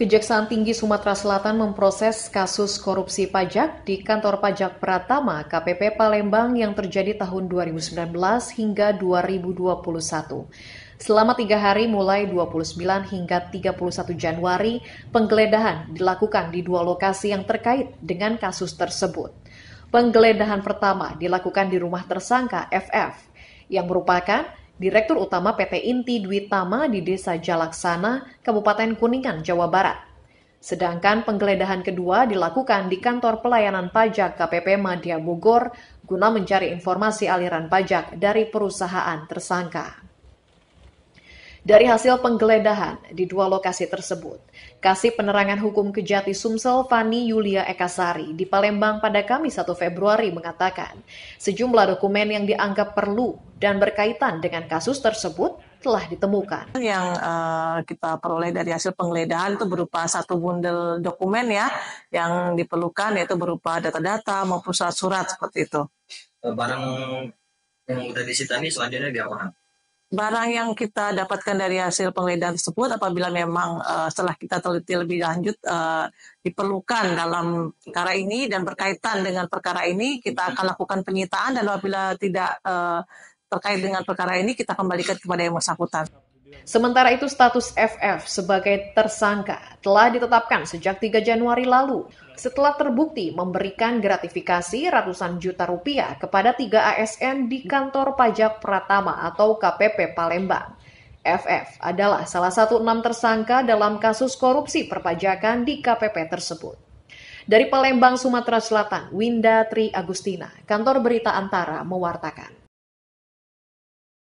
Kejaksaan Tinggi Sumatera Selatan memproses kasus korupsi pajak di kantor pajak Pratama KPP Palembang yang terjadi tahun 2019 hingga 2021. Selama tiga hari mulai 29 hingga 31 Januari, penggeledahan dilakukan di dua lokasi yang terkait dengan kasus tersebut. Penggeledahan pertama dilakukan di rumah tersangka FF, yang merupakan Direktur Utama PT Inti Dwi Tama di Desa Jalaksana, Kabupaten Kuningan, Jawa Barat. Sedangkan penggeledahan kedua dilakukan di kantor pelayanan pajak KPP Madia Bogor guna mencari informasi aliran pajak dari perusahaan tersangka. Dari hasil penggeledahan di dua lokasi tersebut, Kasih Penerangan Hukum Kejati Sumsel Fani Yulia Ekasari di Palembang pada Kamis 1 Februari mengatakan, sejumlah dokumen yang dianggap perlu dan berkaitan dengan kasus tersebut telah ditemukan. Yang uh, kita peroleh dari hasil penggeledahan itu berupa satu bundel dokumen ya yang diperlukan yaitu berupa data-data maupun surat-surat seperti itu. Eh, barang yang sudah disita ini selanjutnya diapakan? barang yang kita dapatkan dari hasil penggeledahan tersebut apabila memang uh, setelah kita teliti lebih lanjut uh, diperlukan dalam perkara ini dan berkaitan dengan perkara ini kita akan lakukan penyitaan dan apabila tidak uh, terkait dengan perkara ini kita kembalikan kepada yang bersangkutan. Sementara itu status FF sebagai tersangka telah ditetapkan sejak 3 Januari lalu setelah terbukti memberikan gratifikasi ratusan juta rupiah kepada tiga ASN di kantor pajak Pratama atau KPP Palembang. FF adalah salah satu enam tersangka dalam kasus korupsi perpajakan di KPP tersebut. Dari Palembang, Sumatera Selatan, Winda Tri Agustina, kantor berita Antara mewartakan.